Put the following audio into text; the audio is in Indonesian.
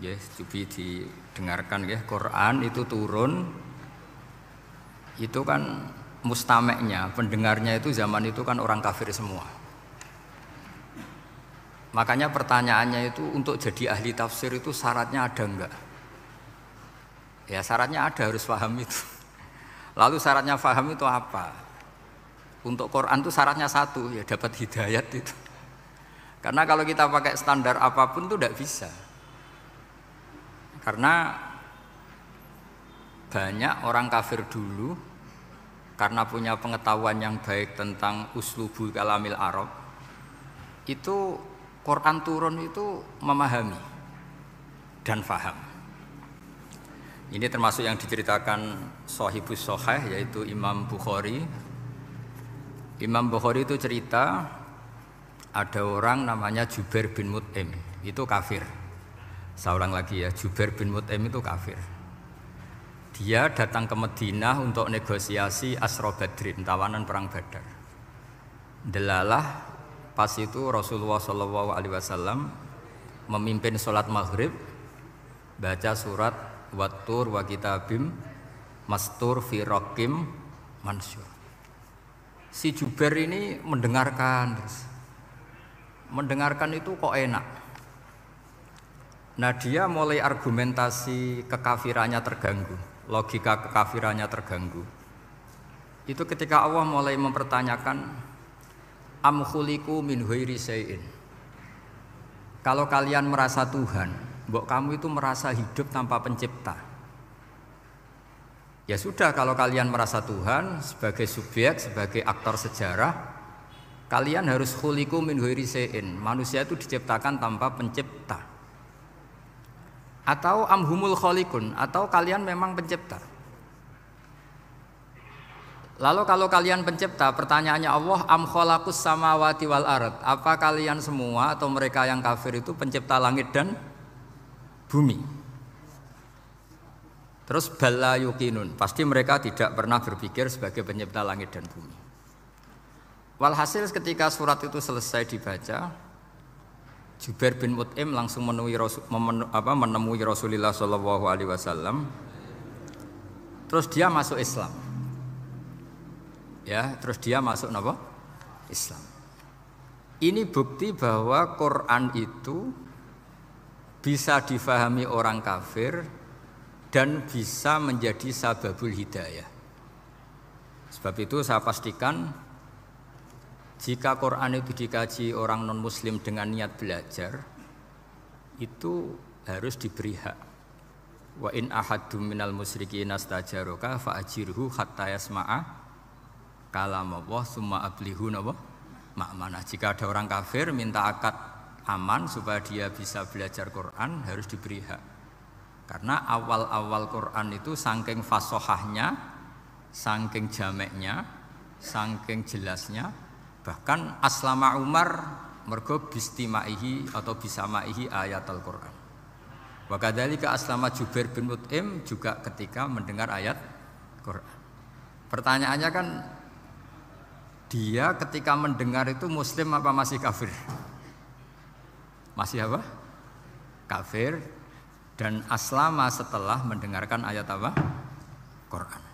Ya, cobi didengarkan ya Quran itu turun itu kan mustameknya, pendengarnya itu zaman itu kan orang kafir semua. Makanya pertanyaannya itu untuk jadi ahli tafsir itu syaratnya ada enggak? Ya syaratnya ada harus paham itu. Lalu syaratnya paham itu apa? Untuk Quran itu syaratnya satu, ya dapat hidayat itu. Karena kalau kita pakai standar apapun itu tidak bisa. Karena banyak orang kafir dulu karena punya pengetahuan yang baik tentang uslubu kalamil Arab itu Quran turun itu memahami dan faham. Ini termasuk yang diceritakan Sohibus sahih yaitu Imam Bukhari. Imam Bukhari itu cerita ada orang namanya Jubair bin Mut'im itu kafir Seorang lagi ya, Jubair bin Mut'im itu kafir. Dia datang ke Madinah untuk negosiasi Asro Badrin, tawanan perang Badar. Delalah pas itu Rasulullah Shallallahu Alaihi Wasallam memimpin sholat maghrib baca surat Watur wa kitabim mastur fi rakim mansur. Si Jubair ini mendengarkan terus. Mendengarkan itu kok enak Nah dia mulai argumentasi kekafirannya terganggu, logika kekafirannya terganggu. Itu ketika Allah mulai mempertanyakan amkhuliku min huiri sayin. Kalau kalian merasa Tuhan, mbok kamu itu merasa hidup tanpa pencipta. Ya sudah kalau kalian merasa Tuhan sebagai subjek, sebagai aktor sejarah, kalian harus khuliku min huiri sayin. Manusia itu diciptakan tanpa pencipta atau amhumul kholikun atau kalian memang pencipta Lalu kalau kalian pencipta, pertanyaannya Allah am samawati wal arad. Apa kalian semua atau mereka yang kafir itu pencipta langit dan bumi? Terus bala yukinun. Pasti mereka tidak pernah berpikir sebagai pencipta langit dan bumi. Walhasil ketika surat itu selesai dibaca, Jubair bin Mut'im langsung menemui, Rasul, memenu, apa, menemui Rasulullah Shallallahu Alaihi Wasallam. Terus dia masuk Islam. Ya, terus dia masuk apa? Islam. Ini bukti bahwa Quran itu bisa difahami orang kafir dan bisa menjadi sababul hidayah. Sebab itu saya pastikan jika Quran itu dikaji orang non muslim dengan niat belajar itu harus diberi hak wa in ahadum minal musyrikin astajaroka fa ajirhu hatta yasma'a kalam Allah summa ablihu nawa makmana jika ada orang kafir minta akad aman supaya dia bisa belajar Quran harus diberi hak karena awal-awal Quran itu saking fasohahnya, saking jameknya, saking jelasnya, Bahkan aslama Umar mergo bistimaihi atau bisamaihi ayat Al-Qur'an. Wa kadzalika aslama Jubair bin Mut'im juga ketika mendengar ayat Quran. Pertanyaannya kan dia ketika mendengar itu muslim apa masih kafir? Masih apa? Kafir dan aslama setelah mendengarkan ayat apa? Quran.